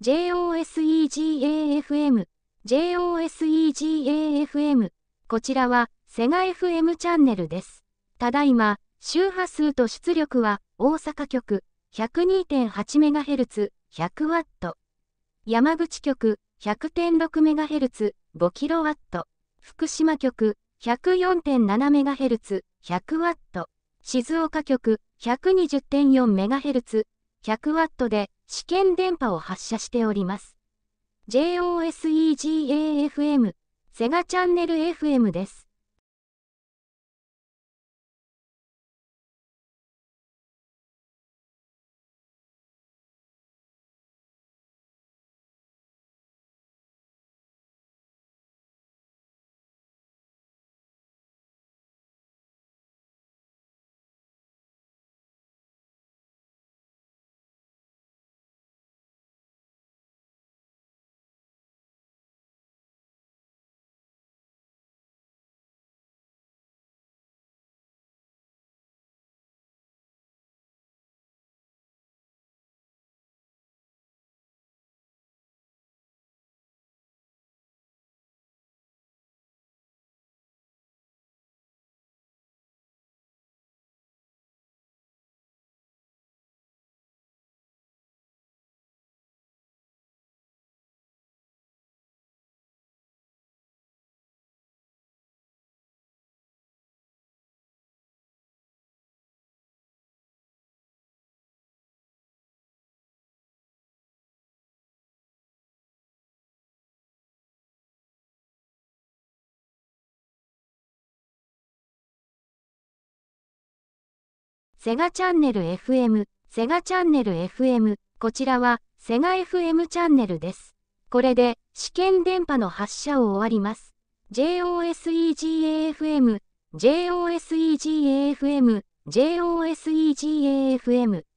JOSEGAFM、JOSEGAFM。こちらは、セガ FM チャンネルです。ただいま、周波数と出力は、大阪局、102.8MHz、100W。山口局、100.6MHz、5kW。福島局、104.7MHz、100W。静岡局、120.4MHz、100W で、試験電波を発射しております。JOSEGAFM、セガチャンネル FM です。セガチャンネル FM、セガチャンネル FM、こちらはセガ FM チャンネルです。これで試験電波の発射を終わります。JOSEGAFM、JOSEGAFM、JOSEGAFM。